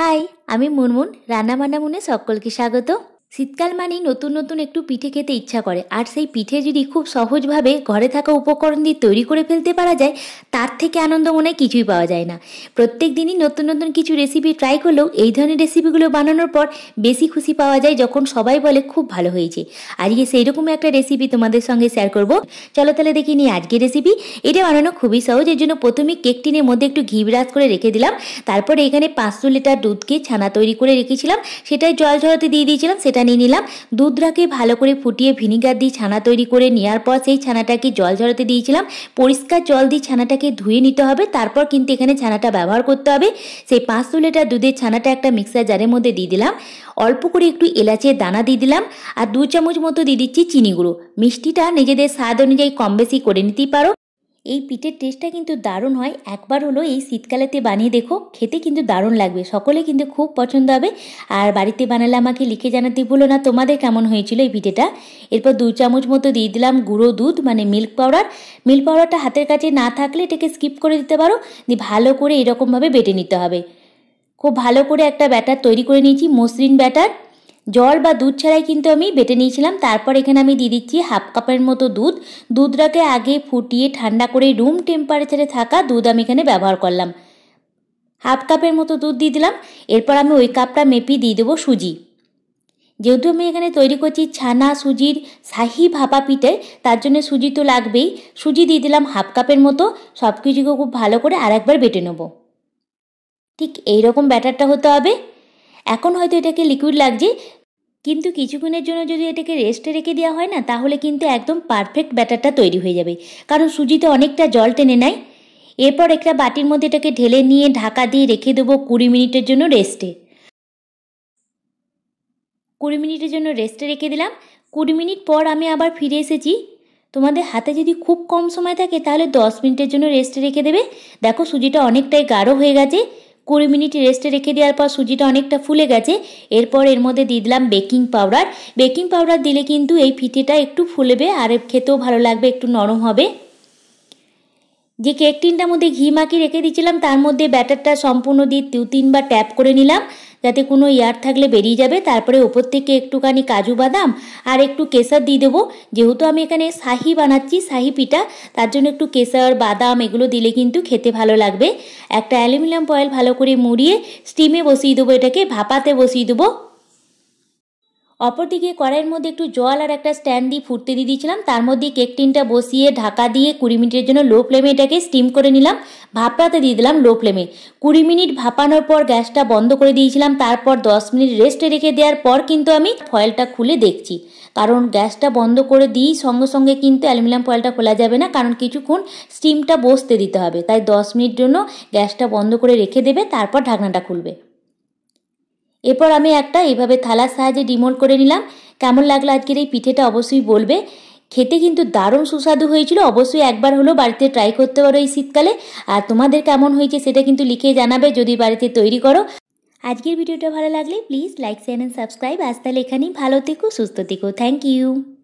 high আমি মুনমুন রানা মানামুনে সকলকে স্বাগত শীতকাল মানেই নতুন নতুন একটু পিঠে খেতে ইচ্ছা করে আর সেই পিঠে যদি খুব সহজভাবে ঘরে থাকা উপকরণ দিয়ে তৈরি করে ফেলতে পারা যায় তার থেকে আনন্দ মনে হয় কিছুই পাওয়া যায় না প্রত্যেক দিনই নতুন নতুন কিছু রেসিপি ট্রাই করলেও এই ধরনের রেসিপিগুলো বানানোর পর বেশি খুশি পাওয়া যায় যখন সবাই বলে খুব ভালো হয়েছে আজকে সেই রকম একটা রেসিপি তোমাদের সঙ্গে শেয়ার করব চলো তাহলে দেখি নিই আজকে রেসিপি এটা বানানো খুবই সহজ এর জন্য প্রথমে কেকটিনের মধ্যে একটু ঘি বিরাজ করে রেখে দিলাম তারপরে এখানে পাঁচশো লিটার দুধকে ছানা তৈরি করে রেখেছিলাম সেটাই জল ঝরাতে দিয়ে দিয়েছিলাম সেটা নিয়ে নিলাম দুধটাকে ভালো করে ফুটিয়ে ভিনিগার দিয়ে ছানা তৈরি করে নেওয়ার পর সেই ছানাটাকে জল ঝরাতে দিয়েছিলাম পরিষ্কার জল দিয়ে ছানাটাকে ধুয়ে নিতে হবে তারপর কিন্তু এখানে ছানাটা ব্যবহার করতে হবে সেই পাঁচশো লিটার দুধের ছানাটা একটা মিক্সার জারের মধ্যে দিয়ে দিলাম অল্প করে একটু এলাচের দানা দিয়ে দিলাম আর দু চামচ মতো দিয়ে দিচ্ছি চিনি গুঁড়ো মিষ্টিটা নিজেদের স্বাদ অনুযায়ী কম বেশি করে নিতেই পারো এই পিঠের টেস্টটা কিন্তু দারুণ হয় একবার হলো এই শীতকালেতে বানিয়ে দেখো খেতে কিন্তু দারুণ লাগবে সকলে কিন্তু খুব পছন্দ হবে আর বাড়িতে বানালে আমাকে লিখে জানাতে ভুলো না তোমাদের কেমন হয়েছিল এই পিঠেটা এরপর দু চামচ মতো দিয়ে দিলাম গুঁড়ো দুধ মানে মিল্ক পাউডার মিল্ক পাউডারটা হাতের কাছে না থাকলে এটাকে স্কিপ করে দিতে পারো দিয়ে ভালো করে এরকমভাবে বেটে নিতে হবে খুব ভালো করে একটা ব্যাটার তৈরি করে নিয়েছি মসৃণ ব্যাটার জল বা দুধ ছাড়াই কিন্তু আমি বেটে নিয়েছিলাম তারপর এখানে আমি দিয়ে দিচ্ছি হাফ কাপের মতো দুধ দুধটাকে আগে ফুটিয়ে ঠান্ডা করে রুম টেম্পারেচারে থাকা দুধ আমি এখানে ব্যবহার করলাম হাফ কাপের মতো দুধ দিয়ে দিলাম এরপর আমি ওই কাপটা মেপি দিয়ে দেবো সুজি যেহেতু আমি এখানে তৈরি করছি ছানা সুজির শাহি ভাপা পিঠে তার জন্য সুজি তো লাগবেই সুজি দিয়ে দিলাম হাফ কাপের মতো সব কিছুকে খুব ভালো করে আরেকবার বেটে নেব ঠিক এইরকম ব্যাটারটা হতে হবে এখন হয়তো এটাকে লিকুইড লাগছে কিন্তু কিছুক্ষণের জন্য যদি এটাকে রেস্টে রেখে দেওয়া হয় না তাহলে কিন্তু একদম পারফেক্ট ব্যাটারটা তৈরি হয়ে যাবে কারণ সুজিতে অনেকটা জল টেনে নেয় এরপর একটা বাটির মধ্যে এটাকে ঢেলে নিয়ে ঢাকা দিয়ে রেখে দেবো কুড়ি মিনিটের জন্য রেস্টে কুড়ি মিনিটের জন্য রেস্টে রেখে দিলাম কুড়ি মিনিট পর আমি আবার ফিরে এসেছি তোমাদের হাতে যদি খুব কম সময় থাকে তাহলে দশ মিনিটের জন্য রেস্টে রেখে দেবে দেখো সুজিটা অনেকটাই গাঢ় হয়ে গেছে কুড়ি মিনিট রেস্টে রেখে দেওয়ার পর সুজিটা অনেকটা ফুলে গেছে এরপর এর মধ্যে দিয়ে দিলাম বেকিং পাউডার বেকিং পাউডার দিলে কিন্তু এই ফিতেটা একটু ফুলবে আর খেতেও ভালো লাগবে একটু নরম হবে যে কেক টিনটার মধ্যে ঘি মাখিয়ে রেখে দিয়েছিলাম তার মধ্যে ব্যাটারটা সম্পূর্ণ দিয়ে দু তিনবার ট্যাপ করে নিলাম যাতে কোনো ইয়ার থাকলে বেরিয়ে যাবে তারপরে ওপর থেকে একটুখানি কাজু বাদাম আর একটু কেসার দিয়ে দেবো যেহেতু আমি এখানে শাহি বানাচ্ছি শাহি পিঠা তার জন্য একটু কেসার বাদাম এগুলো দিলে কিন্তু খেতে ভালো লাগবে একটা অ্যালুমিনিয়াম ফয়েল ভালো করে মুড়িয়ে স্টিমে বসিয়ে দেবো এটাকে ভাপাতে বসিয়ে দেবো অপরদিকে কড়াইয়ের মধ্যে একটু জল আর একটা স্ট্যান্ড দিয়ে ফুটতে দিয়ে দিয়েছিলাম তার মধ্যে কেক টিনটা বসিয়ে ঢাকা দিয়ে কুড়ি মিনিটের জন্য লো ফ্লেমে এটাকে স্টিম করে নিলাম ভাপড়াতে দিয়ে দিলাম লো ফ্লেমে কুড়ি মিনিট ভাপানোর পর গ্যাসটা বন্ধ করে দিয়েছিলাম তারপর দশ মিনিট রেস্টে রেখে দেওয়ার পর কিন্তু আমি ফয়েলটা খুলে দেখছি কারণ গ্যাসটা বন্ধ করে দিই সঙ্গে সঙ্গে কিন্তু অ্যালুমিনিয়াম ফয়েলটা খোলা যাবে না কারণ কিছুক্ষণ স্টিমটা বসতে দিতে হবে তাই দশ মিনিট জন্য গ্যাসটা বন্ধ করে রেখে দেবে তারপর ঢাকনাটা খুলবে এরপর আমি একটা এভাবে থালার সাহায্যে ডিমোল্ড করে নিলাম কেমন লাগলো আজকের এই পিঠেটা অবশ্যই বলবে খেতে কিন্তু দারুণ সুস্বাদু হয়েছিল অবশ্যই একবার হলো বাড়িতে ট্রাই করতে পারো এই শীতকালে আর তোমাদের কেমন হয়েছে সেটা কিন্তু লিখে জানাবে যদি বাড়িতে তৈরি করো আজকের ভিডিওটা ভালো লাগলে please like share and subscribe আজ তাহলে এখানেই ভালো থেকো সুস্থ থেকো থ্যাংক ইউ